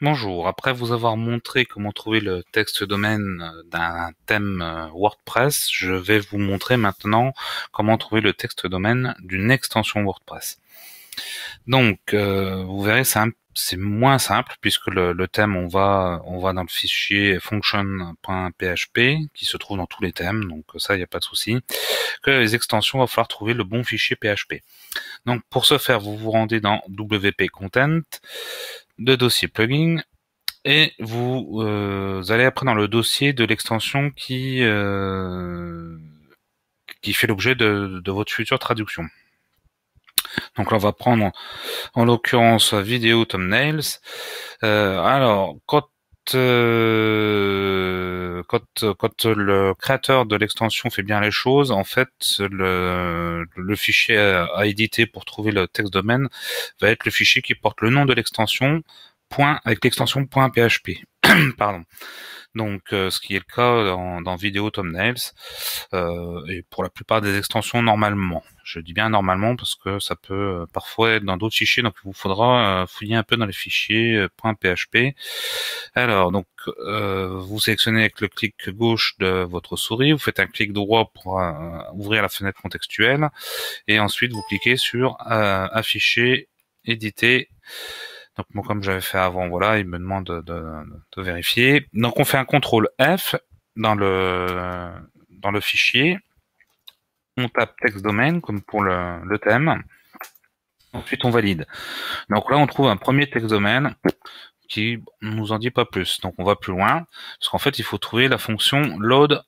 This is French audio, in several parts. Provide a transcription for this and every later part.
Bonjour, après vous avoir montré comment trouver le texte domaine euh, d'un thème euh, WordPress, je vais vous montrer maintenant comment trouver le texte domaine d'une extension WordPress. Donc, euh, vous verrez, c'est moins simple puisque le, thème, on va, on va dans le fichier function.php qui se trouve dans tous les thèmes, donc ça, il n'y a pas de souci. Que les extensions, il va falloir trouver le bon fichier PHP. Donc, pour ce faire, vous vous rendez dans WP Content de dossier plugin et vous, euh, allez après dans le dossier de l'extension qui euh, qui fait l'objet de, de, votre future traduction. Donc là, on va prendre en l'occurrence vidéo thumbnails. Euh, alors, quand euh, quand, le créateur de l'extension fait bien les choses, en fait, le, fichier à éditer pour trouver le texte domaine va être le fichier qui porte le nom de l'extension avec l'extension .php. Pardon. Donc, euh, ce qui est le cas dans, vidéo Video Thumbnails euh, et pour la plupart des extensions normalement. Je dis bien normalement parce que ça peut euh, parfois être dans d'autres fichiers, donc il vous faudra euh, fouiller un peu dans les fichiers .php. Alors, donc, vous sélectionnez avec le clic gauche de votre souris, vous faites un clic droit pour ouvrir la fenêtre contextuelle, et ensuite vous cliquez sur Afficher, Éditer. Donc moi, comme j'avais fait avant, voilà, il me demande de, vérifier. Donc on fait un contrôle F dans le dans le fichier. On tape texte domaine comme pour le, le thème. Ensuite, on valide. Donc là, on trouve un premier texte domaine qui nous en dit pas plus. Donc on va plus loin, parce qu'en fait, il faut trouver la fonction load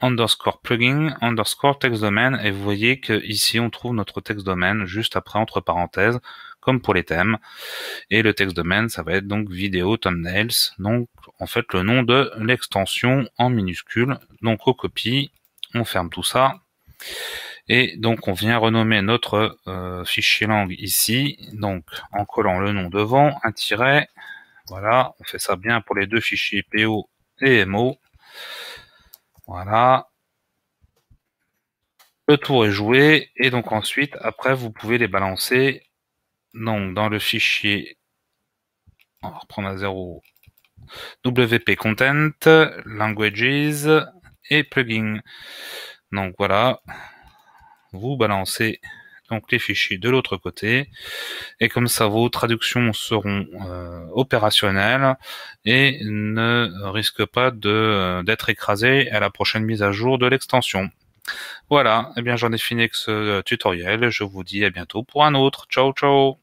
underscore plugin underscore texte domaine. Et vous voyez que ici, on trouve notre texte domaine juste après entre parenthèses comme pour les thèmes. Et le texte domaine, ça va être donc vidéo thumbnails, donc en fait le nom de l'extension en minuscule. Donc on copie, on ferme tout ça. Et donc on vient renommer notre euh, fichier langue ici, donc en collant le nom devant, un tiret, voilà, on fait ça bien pour les deux fichiers PO et MO. Voilà. Le tour est joué et donc ensuite, après, vous pouvez les balancer donc, dans le fichier, on va à zéro. WP Content, Languages et Plugins. Donc voilà, vous balancez donc les fichiers de l'autre côté et comme ça vos traductions seront euh, opérationnelles et ne risquent pas euh, d'être écrasées à la prochaine mise à jour de l'extension. Voilà, et eh bien j'en ai fini avec ce euh, tutoriel, je vous dis à bientôt pour un autre. Ciao ciao